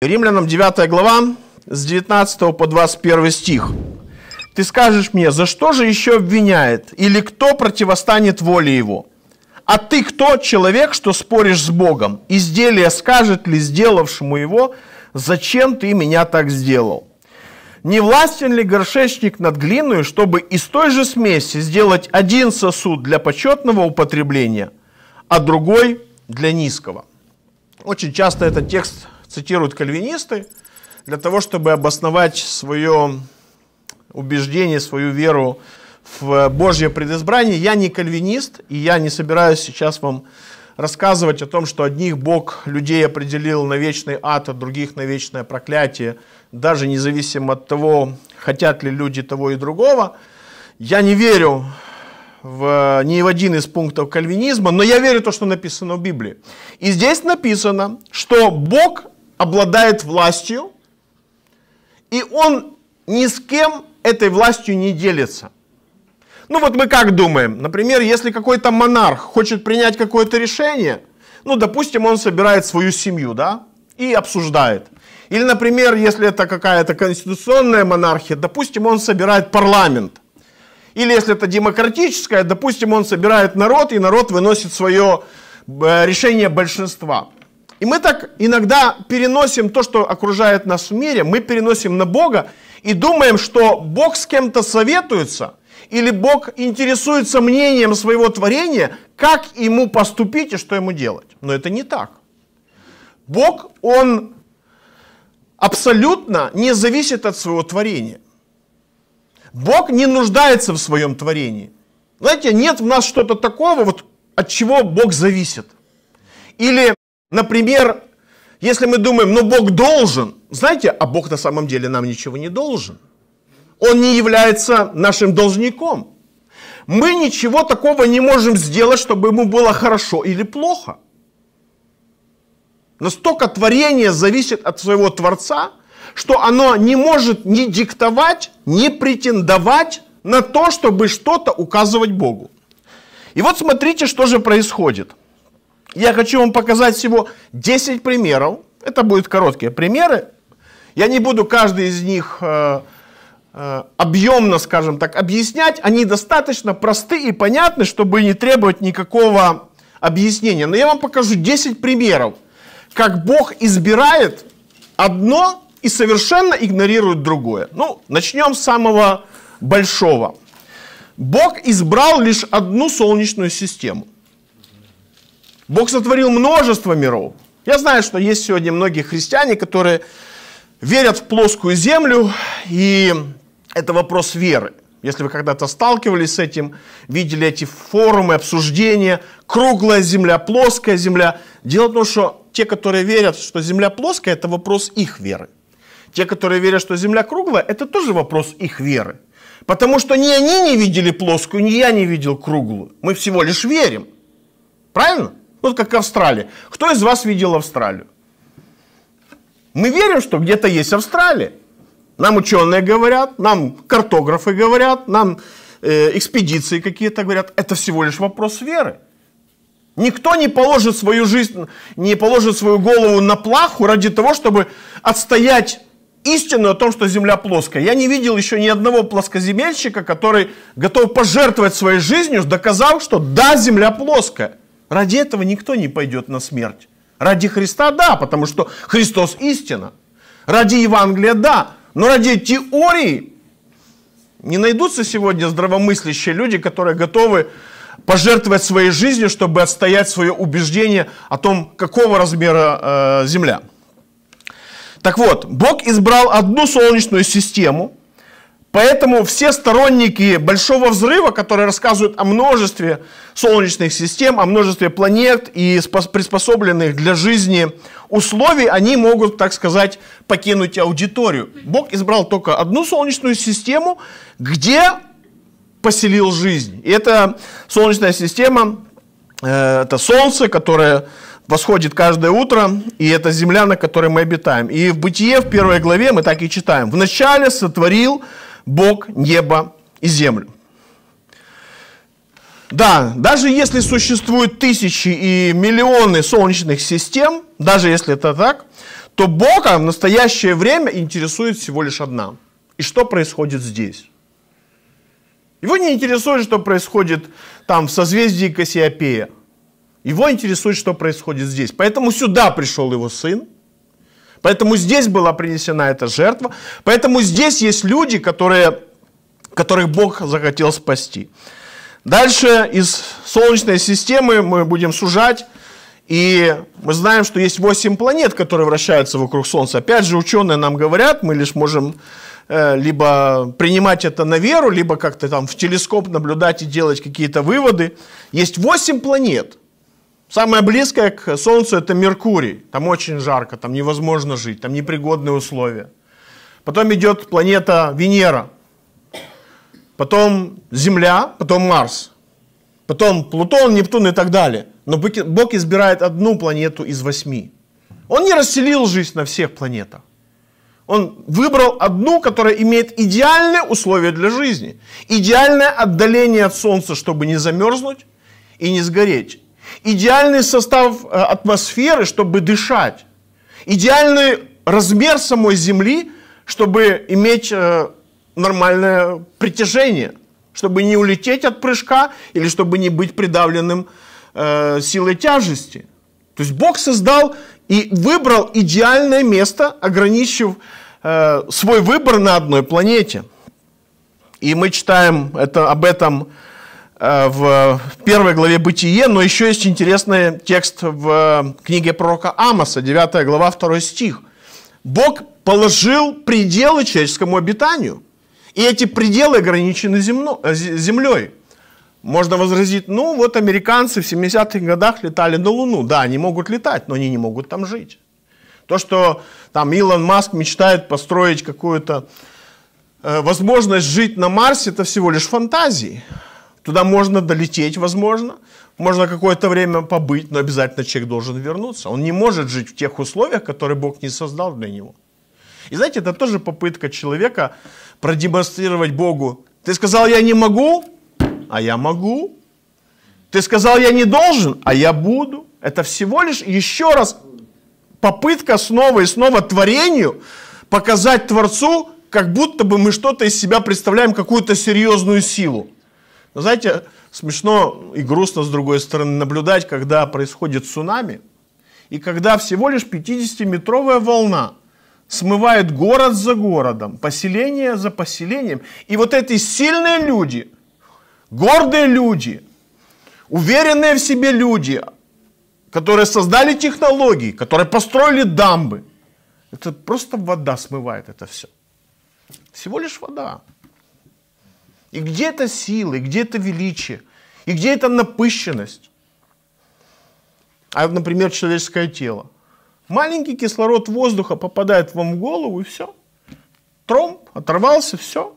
Римлянам 9 глава с 19 по 21 стих. Ты скажешь мне, за что же еще обвиняет? Или кто противостанет воле его? А ты кто, человек, что споришь с Богом? Изделие скажет ли сделавшему его, зачем ты меня так сделал? Не властен ли горшечник над глиной, чтобы из той же смеси сделать один сосуд для почетного употребления, а другой для низкого? Очень часто этот текст цитируют кальвинисты, для того, чтобы обосновать свое убеждение, свою веру в Божье предизбрание. Я не кальвинист, и я не собираюсь сейчас вам рассказывать о том, что одних Бог людей определил на вечный ад, а других на вечное проклятие, даже независимо от того, хотят ли люди того и другого. Я не верю в, ни в один из пунктов кальвинизма, но я верю в то, что написано в Библии. И здесь написано, что Бог обладает властью, и он ни с кем этой властью не делится. Ну вот мы как думаем, например, если какой-то монарх хочет принять какое-то решение, ну, допустим, он собирает свою семью, да, и обсуждает. Или, например, если это какая-то конституционная монархия, допустим, он собирает парламент. Или если это демократическая, допустим, он собирает народ, и народ выносит свое э, решение большинства. И мы так иногда переносим то, что окружает нас в мире, мы переносим на Бога и думаем, что Бог с кем-то советуется, или Бог интересуется мнением своего творения, как ему поступить и что ему делать. Но это не так. Бог, он абсолютно не зависит от своего творения. Бог не нуждается в своем творении. Знаете, нет в нас что-то такого, вот от чего Бог зависит. Или Например, если мы думаем, ну Бог должен, знаете, а Бог на самом деле нам ничего не должен. Он не является нашим должником. Мы ничего такого не можем сделать, чтобы ему было хорошо или плохо. Настолько творение зависит от своего Творца, что оно не может ни диктовать, ни претендовать на то, чтобы что-то указывать Богу. И вот смотрите, что же происходит – я хочу вам показать всего 10 примеров. Это будут короткие примеры. Я не буду каждый из них э, э, объемно, скажем так, объяснять. Они достаточно просты и понятны, чтобы не требовать никакого объяснения. Но я вам покажу 10 примеров, как Бог избирает одно и совершенно игнорирует другое. Ну, начнем с самого большого. Бог избрал лишь одну солнечную систему – Бог сотворил множество миров. Я знаю, что есть сегодня многие христиане, которые верят в плоскую землю, и это вопрос веры. Если вы когда-то сталкивались с этим, видели эти форумы, обсуждения, круглая земля, плоская земля. Дело в том, что те, которые верят, что земля плоская, это вопрос их веры. Те, которые верят, что земля круглая, это тоже вопрос их веры. Потому что ни они не видели плоскую, ни я не видел круглую. Мы всего лишь верим. Правильно? Вот как Австралия. Кто из вас видел Австралию? Мы верим, что где-то есть Австралия. Нам ученые говорят, нам картографы говорят, нам э, экспедиции какие-то говорят. Это всего лишь вопрос веры. Никто не положит свою жизнь, не положит свою голову на плаху ради того, чтобы отстоять истину о том, что Земля плоская. Я не видел еще ни одного плоскоземельщика, который готов пожертвовать своей жизнью, доказав, что да, Земля плоская. Ради этого никто не пойдет на смерть. Ради Христа – да, потому что Христос – истина. Ради Евангелия – да, но ради теории не найдутся сегодня здравомыслящие люди, которые готовы пожертвовать своей жизнью, чтобы отстоять свое убеждение о том, какого размера э, Земля. Так вот, Бог избрал одну Солнечную систему Поэтому все сторонники большого взрыва, которые рассказывают о множестве солнечных систем, о множестве планет и приспособленных для жизни условий, они могут, так сказать, покинуть аудиторию. Бог избрал только одну солнечную систему, где поселил жизнь. И эта солнечная система, э, это Солнце, которое восходит каждое утро, и это земля, на которой мы обитаем. И в Бытие, в первой главе, мы так и читаем. «Вначале сотворил Бог небо и землю. Да, даже если существуют тысячи и миллионы солнечных систем, даже если это так, то Бога в настоящее время интересует всего лишь одна. И что происходит здесь? Его не интересует, что происходит там в созвездии Кассиопея. Его интересует, что происходит здесь. Поэтому сюда пришел его сын, Поэтому здесь была принесена эта жертва. Поэтому здесь есть люди, которые, которых Бог захотел спасти. Дальше из Солнечной системы мы будем сужать. И мы знаем, что есть 8 планет, которые вращаются вокруг Солнца. Опять же, ученые нам говорят, мы лишь можем э, либо принимать это на веру, либо как-то там в телескоп наблюдать и делать какие-то выводы. Есть 8 планет. Самое близкое к Солнцу это Меркурий. Там очень жарко, там невозможно жить, там непригодные условия. Потом идет планета Венера, потом Земля, потом Марс, потом Плутон, Нептун и так далее. Но Бог избирает одну планету из восьми. Он не расселил жизнь на всех планетах. Он выбрал одну, которая имеет идеальные условия для жизни. Идеальное отдаление от Солнца, чтобы не замерзнуть и не сгореть идеальный состав э, атмосферы, чтобы дышать, идеальный размер самой Земли, чтобы иметь э, нормальное притяжение, чтобы не улететь от прыжка или чтобы не быть придавленным э, силой тяжести. То есть Бог создал и выбрал идеальное место, ограничив свой выбор на одной планете. И мы читаем это, об этом Э, в первой главе «Бытие», но еще есть интересный текст в книге пророка Амоса, 9 глава, 2 стих. Бог положил пределы человеческому обитанию, и эти пределы ограничены земно, э, землей. Можно возразить, ну вот американцы в 70-х годах летали на Луну. Да, они могут летать, но они не могут там жить. То, что там Илон Маск мечтает построить какую-то э, возможность жить на Марсе, это всего лишь фантазии. Туда можно долететь, возможно, можно какое-то время побыть, но обязательно человек должен вернуться. Он не может жить в тех условиях, которые Бог не создал для него. И знаете, это тоже попытка человека продемонстрировать Богу. Ты сказал, я не могу, а я могу. Ты сказал, я не должен, а я буду. Это всего лишь еще раз попытка снова и снова творению показать Творцу, как будто бы мы что-то из себя представляем, какую-то серьезную силу. Но знаете, смешно и грустно, с другой стороны, наблюдать, когда происходит цунами, и когда всего лишь 50-метровая волна смывает город за городом, поселение за поселением. И вот эти сильные люди, гордые люди, уверенные в себе люди, которые создали технологии, которые построили дамбы, это просто вода смывает это все. Всего лишь вода. И где то сила, и где это величие, и где эта напыщенность? А, например, человеческое тело. Маленький кислород воздуха попадает вам в голову, и все. Тромб оторвался, все.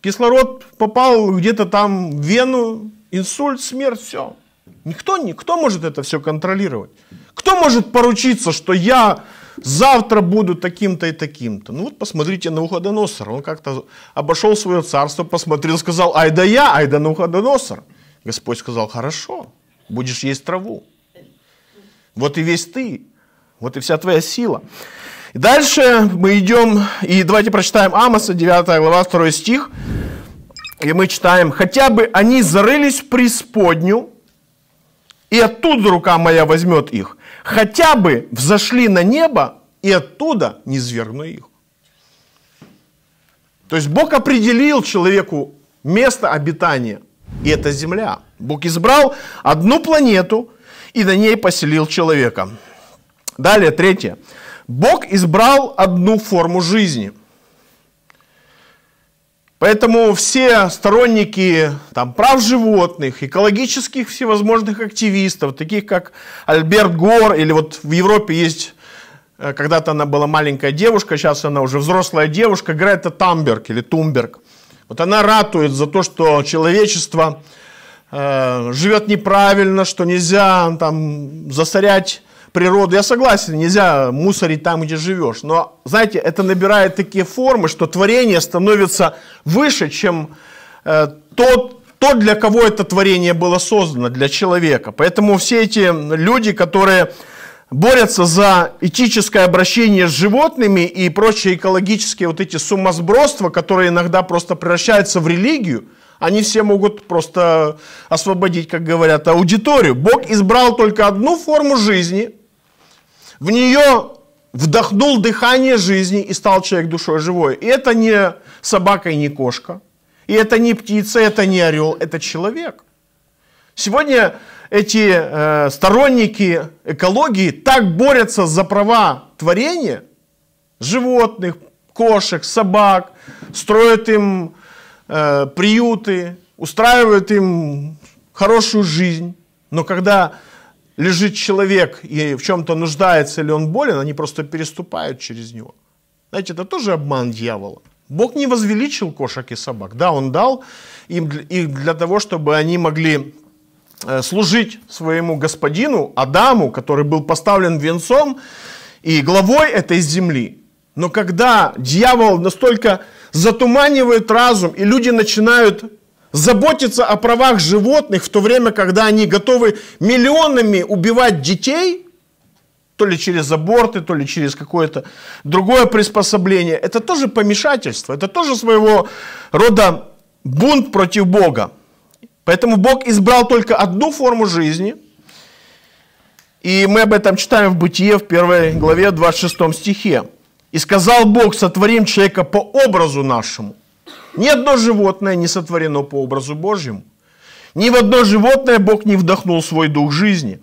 Кислород попал где-то там в вену, инсульт, смерть, все. Никто, никто может это все контролировать. Кто может поручиться, что я завтра буду таким-то и таким-то. Ну вот посмотрите на Уходоносора. Он как-то обошел свое царство, посмотрел, сказал, ай да я, ай да на Уходоносор. Господь сказал, хорошо, будешь есть траву. Вот и весь ты, вот и вся твоя сила. дальше мы идем, и давайте прочитаем Амоса, 9 глава, 2 стих. И мы читаем, «Хотя бы они зарылись в преисподню, и оттуда рука моя возьмет их хотя бы взошли на небо и оттуда не низвергну их. То есть Бог определил человеку место обитания, и это земля. Бог избрал одну планету и на ней поселил человека. Далее, третье. Бог избрал одну форму жизни – Поэтому все сторонники там, прав животных, экологических всевозможных активистов, таких как Альберт Гор, или вот в Европе есть, э, когда-то она была маленькая девушка, сейчас она уже взрослая девушка, Грета Тамберг или Тумберг. Вот она ратует за то, что человечество э, живет неправильно, что нельзя там, засорять природы. Я согласен, нельзя мусорить там, где живешь. Но, знаете, это набирает такие формы, что творение становится выше, чем э, тот, то, для кого это творение было создано, для человека. Поэтому все эти люди, которые борются за этическое обращение с животными и прочие экологические вот эти сумасбродства, которые иногда просто превращаются в религию, они все могут просто освободить, как говорят, аудиторию. Бог избрал только одну форму жизни – в нее вдохнул дыхание жизни и стал человек душой живой. И это не собака и не кошка, и это не птица, это не орел, это человек. Сегодня эти э, сторонники экологии так борются за права творения животных, кошек, собак, строят им э, приюты, устраивают им хорошую жизнь. Но когда лежит человек и в чем-то нуждается или он болен, они просто переступают через него. Знаете, это тоже обман дьявола. Бог не возвеличил кошек и собак. Да, Он дал им их для того, чтобы они могли э, служить своему господину Адаму, который был поставлен венцом и главой этой земли. Но когда дьявол настолько затуманивает разум, и люди начинают Заботиться о правах животных в то время, когда они готовы миллионами убивать детей, то ли через аборты, то ли через какое-то другое приспособление. Это тоже помешательство, это тоже своего рода бунт против Бога. Поэтому Бог избрал только одну форму жизни. И мы об этом читаем в Бытие в первой главе 26 стихе. «И сказал Бог, сотворим человека по образу нашему, ни одно животное не сотворено по образу Божьему. Ни в одно животное Бог не вдохнул свой дух жизни.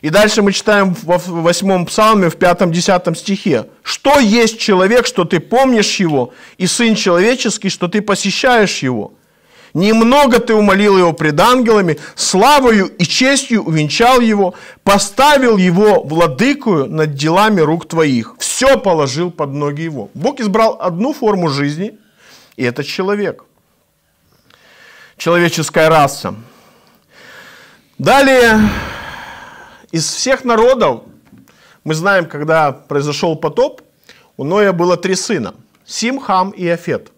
И дальше мы читаем в восьмом псалме, в пятом, десятом стихе. «Что есть человек, что ты помнишь его, и сын человеческий, что ты посещаешь его? Немного ты умолил его пред ангелами, славою и честью увенчал его, поставил его владыкую над делами рук твоих, все положил под ноги его». Бог избрал одну форму жизни – и это человек. Человеческая раса. Далее, из всех народов, мы знаем, когда произошел потоп, у Ноя было три сына. Сим, Хам и Афет.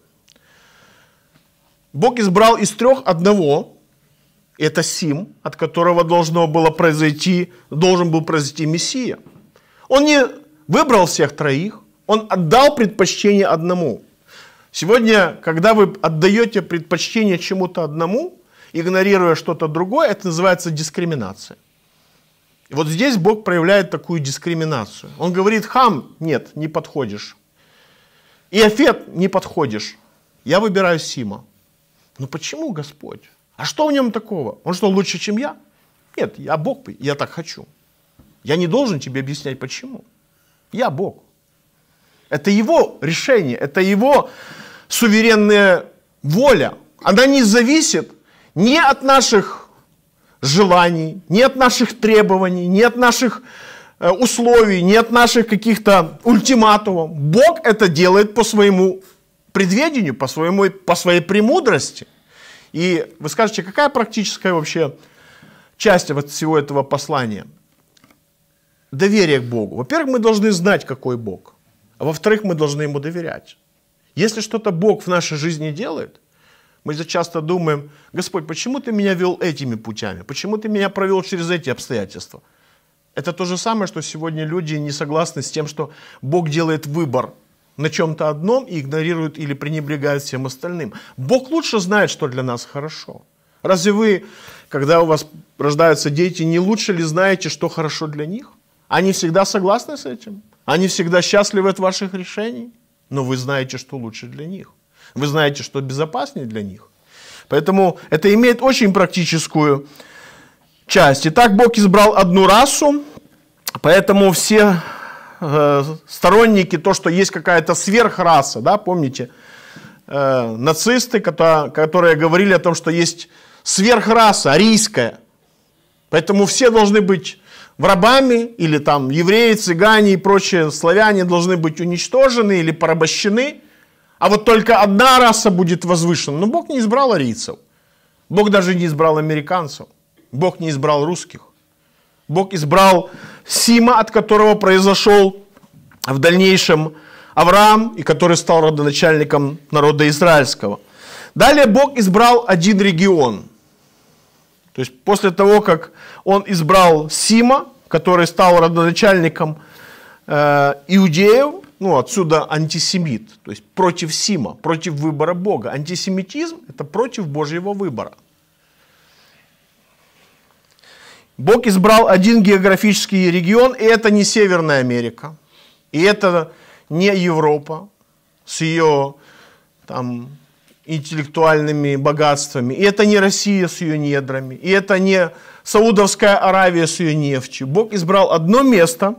Бог избрал из трех одного, это Сим, от которого должно было произойти, должен был произойти Мессия. Он не выбрал всех троих, он отдал предпочтение одному. Сегодня, когда вы отдаете предпочтение чему-то одному, игнорируя что-то другое, это называется дискриминация. И вот здесь Бог проявляет такую дискриминацию. Он говорит, хам, нет, не подходишь. И Афет, не подходишь. Я выбираю Сима. Ну почему Господь? А что в нем такого? Он что, лучше, чем я? Нет, я Бог, я так хочу. Я не должен тебе объяснять, почему. Я Бог. Это его решение, это его суверенная воля, она не зависит ни от наших желаний, ни от наших требований, ни от наших э, условий, ни от наших каких-то ультиматумов. Бог это делает по своему предведению, по, своему, по своей премудрости. И вы скажете, какая практическая вообще часть вот всего этого послания? Доверие к Богу. Во-первых, мы должны знать, какой Бог. А во-вторых, мы должны Ему доверять. Если что-то Бог в нашей жизни делает, мы часто думаем, Господь, почему ты меня вел этими путями? Почему ты меня провел через эти обстоятельства? Это то же самое, что сегодня люди не согласны с тем, что Бог делает выбор на чем-то одном и игнорирует или пренебрегает всем остальным. Бог лучше знает, что для нас хорошо. Разве вы, когда у вас рождаются дети, не лучше ли знаете, что хорошо для них? Они всегда согласны с этим? Они всегда счастливы от ваших решений? Но вы знаете, что лучше для них. Вы знаете, что безопаснее для них. Поэтому это имеет очень практическую часть. Итак, Бог избрал одну расу, поэтому все э, сторонники, то, что есть какая-то сверхраса, да, помните, э, нацисты, которые, которые говорили о том, что есть сверхраса арийская, поэтому все должны быть рабами, или там евреи, цыгане и прочие славяне должны быть уничтожены или порабощены, а вот только одна раса будет возвышена. Но ну, Бог не избрал арийцев. Бог даже не избрал американцев. Бог не избрал русских. Бог избрал Сима, от которого произошел в дальнейшем Авраам, и который стал родоначальником народа израильского. Далее Бог избрал один регион – то есть после того, как он избрал Сима, который стал родоначальником э, иудеев, ну отсюда антисемит, то есть против Сима, против выбора Бога. Антисемитизм – это против Божьего выбора. Бог избрал один географический регион, и это не Северная Америка, и это не Европа с ее там, интеллектуальными богатствами. И это не Россия с ее недрами, и это не Саудовская Аравия с ее нефтью. Бог избрал одно место,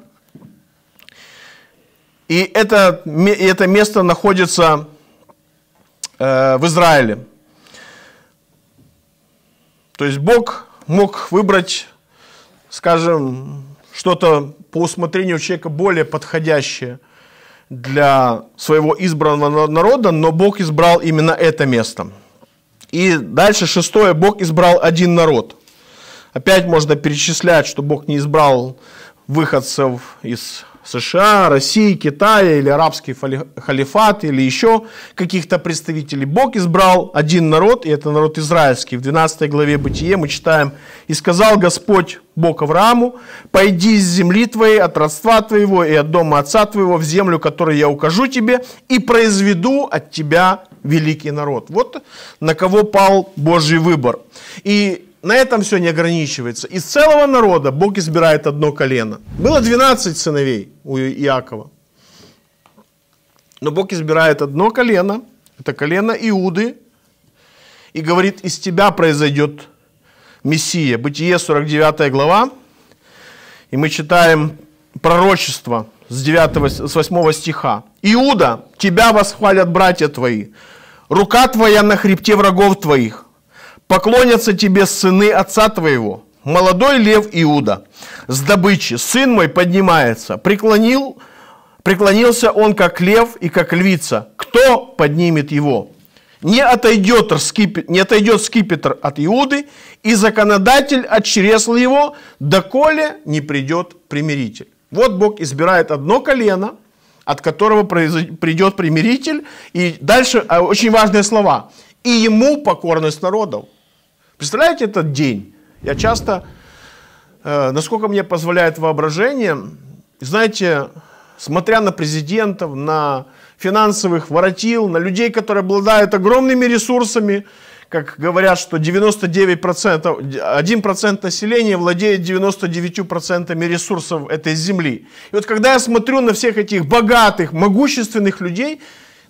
и это, это место находится э, в Израиле. То есть Бог мог выбрать, скажем, что-то по усмотрению человека более подходящее для своего избранного народа, но Бог избрал именно это место. И дальше шестое, Бог избрал один народ. Опять можно перечислять, что Бог не избрал выходцев из США, России, Китая или арабский халифат или еще каких-то представителей. Бог избрал один народ, и это народ израильский. В 12 главе Бытие мы читаем «И сказал Господь Бог Аврааму, пойди из земли твоей, от родства твоего и от дома отца твоего в землю, которую я укажу тебе, и произведу от тебя великий народ». Вот на кого пал Божий выбор. И на этом все не ограничивается. Из целого народа Бог избирает одно колено. Было 12 сыновей у Иакова. Но Бог избирает одно колено, это колено Иуды, и говорит, из тебя произойдет Мессия. Бытие 49 глава, и мы читаем пророчество с, 9, с 8 стиха. «Иуда, тебя восхвалят братья твои, рука твоя на хребте врагов твоих, поклонятся тебе сыны отца твоего, молодой лев Иуда, с добычи, сын мой поднимается, преклонил, преклонился он как лев и как львица, кто поднимет его? Не отойдет, скипет, не отойдет скипетр от Иуды, и законодатель отчересл чресла его, доколе не придет примиритель. Вот Бог избирает одно колено, от которого придет примиритель, и дальше а, очень важные слова. И ему покорность народов. Представляете этот день? Я часто, э, насколько мне позволяет воображение, знаете, смотря на президентов, на финансовых воротил, на людей, которые обладают огромными ресурсами, как говорят, что 99%, 1% населения владеет 99% ресурсов этой земли. И вот когда я смотрю на всех этих богатых, могущественных людей,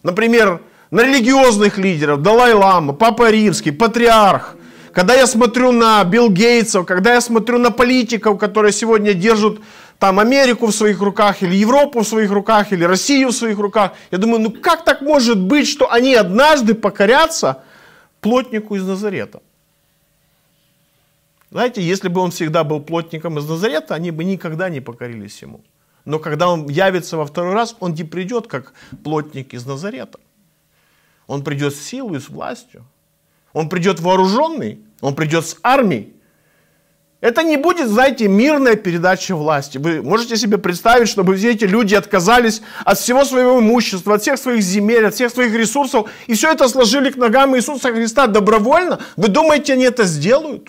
например, на религиозных лидеров, Далай-Лама, Папа Римский, Патриарх, когда я смотрю на Билл Гейтсов, когда я смотрю на политиков, которые сегодня держат там Америку в своих руках, или Европу в своих руках, или Россию в своих руках, я думаю, ну как так может быть, что они однажды покорятся плотнику из Назарета? Знаете, если бы он всегда был плотником из Назарета, они бы никогда не покорились ему. Но когда он явится во второй раз, он не придет как плотник из Назарета. Он придет с силой, с властью. Он придет вооруженный, он придет с армией. Это не будет, знаете, мирная передача власти. Вы можете себе представить, чтобы все эти люди отказались от всего своего имущества, от всех своих земель, от всех своих ресурсов, и все это сложили к ногам Иисуса Христа добровольно? Вы думаете, они это сделают?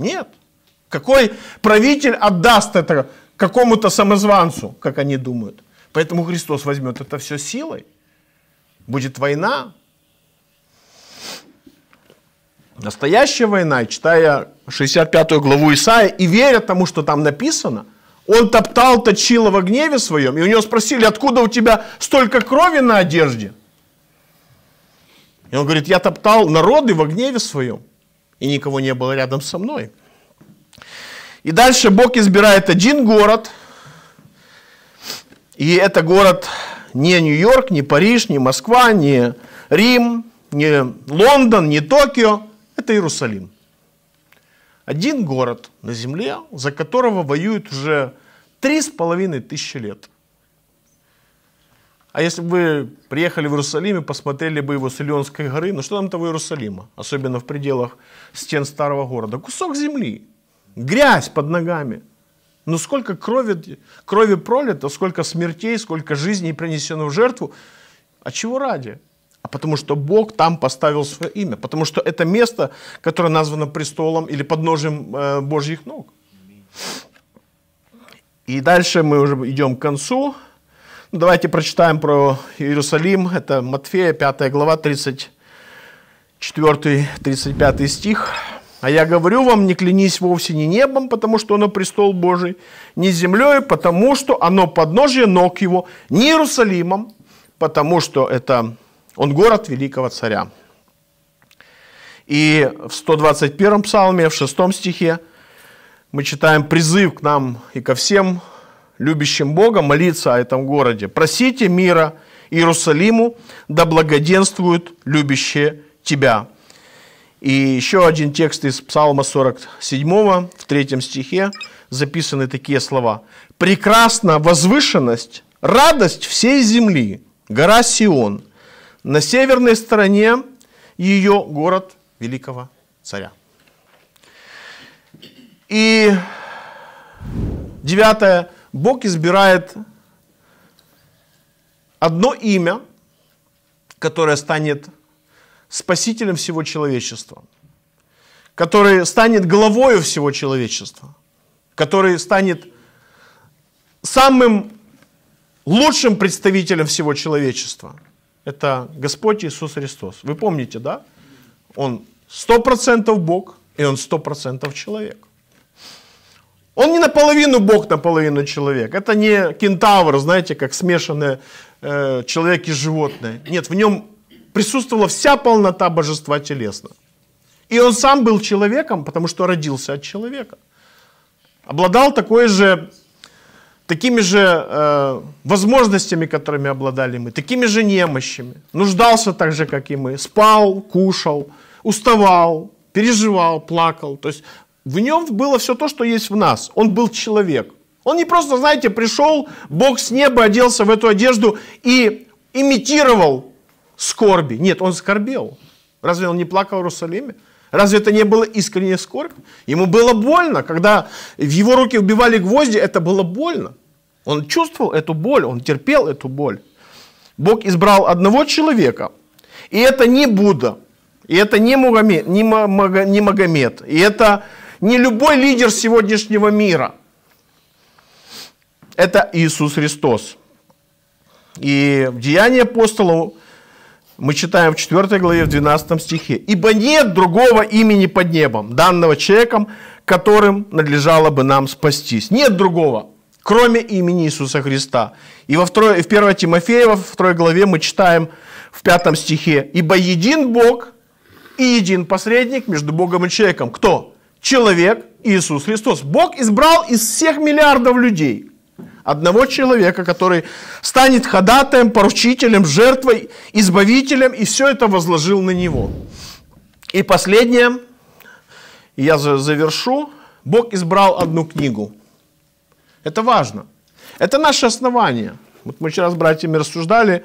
Нет. Какой правитель отдаст это какому-то самозванцу, как они думают? Поэтому Христос возьмет это все силой. Будет война, Настоящая война, читая 65 главу Исаия и веря тому, что там написано, он топтал точил во гневе своем, и у него спросили, откуда у тебя столько крови на одежде? И он говорит, я топтал народы во гневе своем, и никого не было рядом со мной. И дальше Бог избирает один город, и это город не Нью-Йорк, не Париж, не Москва, не Рим, не Лондон, не Токио – это Иерусалим. Один город на земле, за которого воюют уже три с половиной тысячи лет. А если бы вы приехали в Иерусалим и посмотрели бы его с Илионской горы, ну что там того Иерусалима, особенно в пределах стен старого города? Кусок земли, грязь под ногами. но ну сколько крови, крови пролито, сколько смертей, сколько жизней принесено в жертву. А чего ради? а потому что Бог там поставил свое имя, потому что это место, которое названо престолом или подножием э, Божьих ног. И дальше мы уже идем к концу. Ну, давайте прочитаем про Иерусалим. Это Матфея, 5 глава, 34-35 стих. «А я говорю вам, не клянись вовсе не небом, потому что оно престол Божий, не землей, потому что оно подножие ног его, не Иерусалимом, потому что это он город великого царя. И в 121 псалме, в 6 стихе, мы читаем призыв к нам и ко всем любящим Бога молиться о этом городе. «Просите мира Иерусалиму, да благоденствуют любящие тебя». И еще один текст из Псалма 47, в третьем стихе, записаны такие слова. «Прекрасна возвышенность, радость всей земли, гора Сион, на северной стороне ее город великого царя. И девятое. Бог избирает одно имя, которое станет спасителем всего человечества, который станет главою всего человечества, который станет самым лучшим представителем всего человечества – это Господь Иисус Христос. Вы помните, да? Он 100% Бог, и он 100% человек. Он не наполовину Бог, наполовину человек. Это не кентавр, знаете, как смешанный э, человек и животное. Нет, в нем присутствовала вся полнота божества телесно. И он сам был человеком, потому что родился от человека. Обладал такой же такими же э, возможностями, которыми обладали мы, такими же немощами. Нуждался так же, как и мы. Спал, кушал, уставал, переживал, плакал. То есть в нем было все то, что есть в нас. Он был человек. Он не просто, знаете, пришел, Бог с неба оделся в эту одежду и имитировал скорби. Нет, он скорбел. Разве он не плакал в Иерусалиме? Разве это не было искренняя скорбь? Ему было больно, когда в его руки убивали гвозди, это было больно. Он чувствовал эту боль, он терпел эту боль. Бог избрал одного человека, и это не Будда, и это не Магомед, не, Мага, не Магомед, и это не любой лидер сегодняшнего мира. Это Иисус Христос. И в Деянии апостолов мы читаем в 4 главе, в 12 стихе. «Ибо нет другого имени под небом, данного человеком, которым надлежало бы нам спастись». Нет другого, кроме имени Иисуса Христа. И во второй, в 1 Тимофея, во 2 главе мы читаем в 5 стихе. «Ибо един Бог и един посредник между Богом и человеком». Кто? Человек Иисус Христос. Бог избрал из всех миллиардов людей – Одного человека, который станет ходатаем, поручителем, жертвой, избавителем, и все это возложил на него. И последнее, я завершу, Бог избрал одну книгу. Это важно. Это наше основание. Вот мы вчера с братьями рассуждали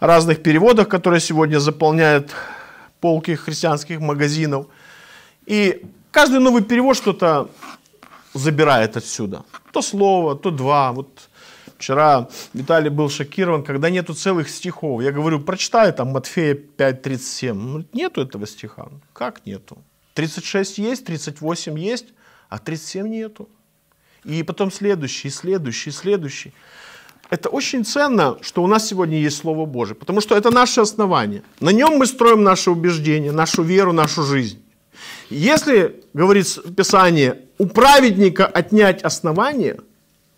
о разных переводах, которые сегодня заполняют полки христианских магазинов. И каждый новый перевод что-то забирает отсюда. То слово, то два. Вот вчера Виталий был шокирован, когда нету целых стихов. Я говорю, прочитай там Матфея 5.37. Ну, нету этого стиха. Ну, как нету? 36 есть, 38 есть, а 37 нету. И потом следующий, следующий, следующий. Это очень ценно, что у нас сегодня есть Слово Божие, потому что это наше основание. На нем мы строим наши убеждения, нашу веру, нашу жизнь. Если, говорит Писание, у праведника отнять основание,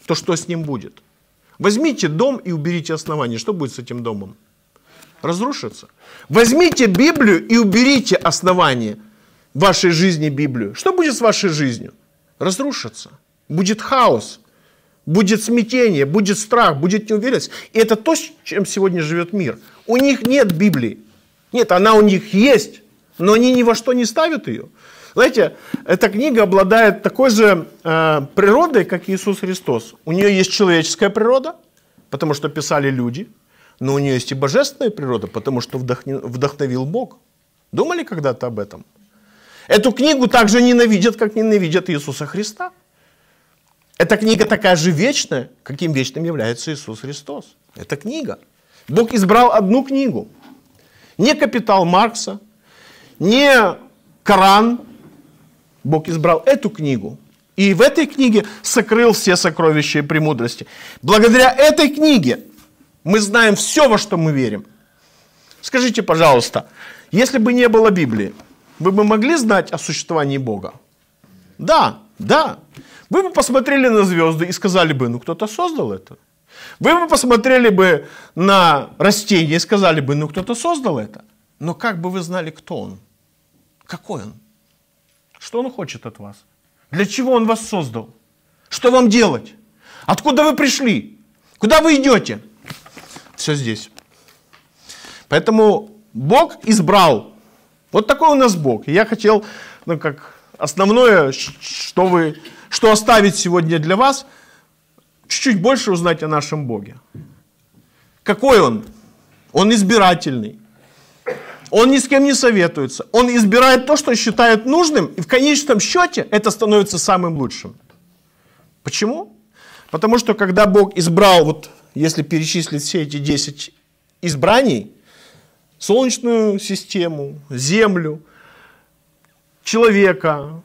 то что с ним будет? Возьмите дом и уберите основание. Что будет с этим домом? Разрушится. Возьмите Библию и уберите основание вашей жизни Библию. Что будет с вашей жизнью? Разрушится. Будет хаос. Будет смятение, будет страх, будет неуверенность. И это то, с чем сегодня живет мир. У них нет Библии. Нет, она у них есть, но они ни во что не ставят ее. Знаете, эта книга обладает такой же э, природой, как Иисус Христос. У нее есть человеческая природа, потому что писали люди, но у нее есть и божественная природа, потому что вдохни, вдохновил Бог. Думали когда-то об этом? Эту книгу также ненавидят, как ненавидят Иисуса Христа. Эта книга такая же вечная, каким вечным является Иисус Христос. Это книга. Бог избрал одну книгу. Не «Капитал Маркса», не Коран, Бог избрал эту книгу, и в этой книге сокрыл все сокровища и премудрости. Благодаря этой книге мы знаем все, во что мы верим. Скажите, пожалуйста, если бы не было Библии, вы бы могли знать о существовании Бога? Да, да. Вы бы посмотрели на звезды и сказали бы, ну кто-то создал это. Вы бы посмотрели бы на растения и сказали бы, ну кто-то создал это. Но как бы вы знали, кто он? Какой он? Что он хочет от вас? Для чего он вас создал? Что вам делать? Откуда вы пришли? Куда вы идете? Все здесь. Поэтому Бог избрал. Вот такой у нас Бог. И я хотел, ну как основное, что вы, что оставить сегодня для вас, чуть-чуть больше узнать о нашем Боге. Какой он? Он избирательный он ни с кем не советуется, он избирает то, что считает нужным, и в конечном счете это становится самым лучшим. Почему? Потому что когда Бог избрал, вот если перечислить все эти 10 избраний, Солнечную систему, Землю, человека,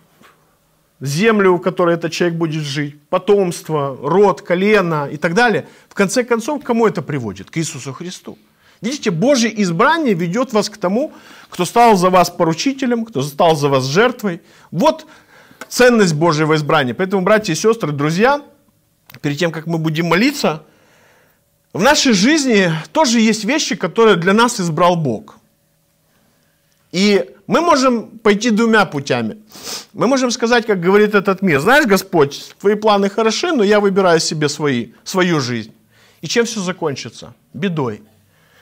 землю, в которой этот человек будет жить, потомство, род, колено и так далее, в конце концов, к кому это приводит? К Иисусу Христу. Видите, Божье избрание ведет вас к тому, кто стал за вас поручителем, кто стал за вас жертвой. Вот ценность Божьего избрания. Поэтому, братья и сестры, друзья, перед тем, как мы будем молиться, в нашей жизни тоже есть вещи, которые для нас избрал Бог. И мы можем пойти двумя путями. Мы можем сказать, как говорит этот мир, знаешь, Господь, твои планы хороши, но я выбираю себе свои, свою жизнь. И чем все закончится? Бедой.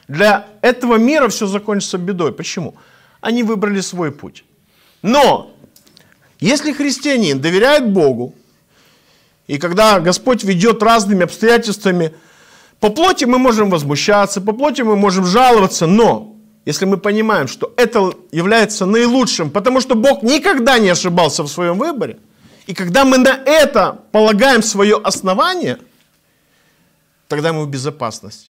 Для этого мира все закончится бедой. Почему? Они выбрали свой путь. Но если христианин доверяет Богу, и когда Господь ведет разными обстоятельствами, по плоти мы можем возмущаться, по плоти мы можем жаловаться, но если мы понимаем, что это является наилучшим, потому что Бог никогда не ошибался в своем выборе, и когда мы на это полагаем свое основание, тогда мы в безопасности.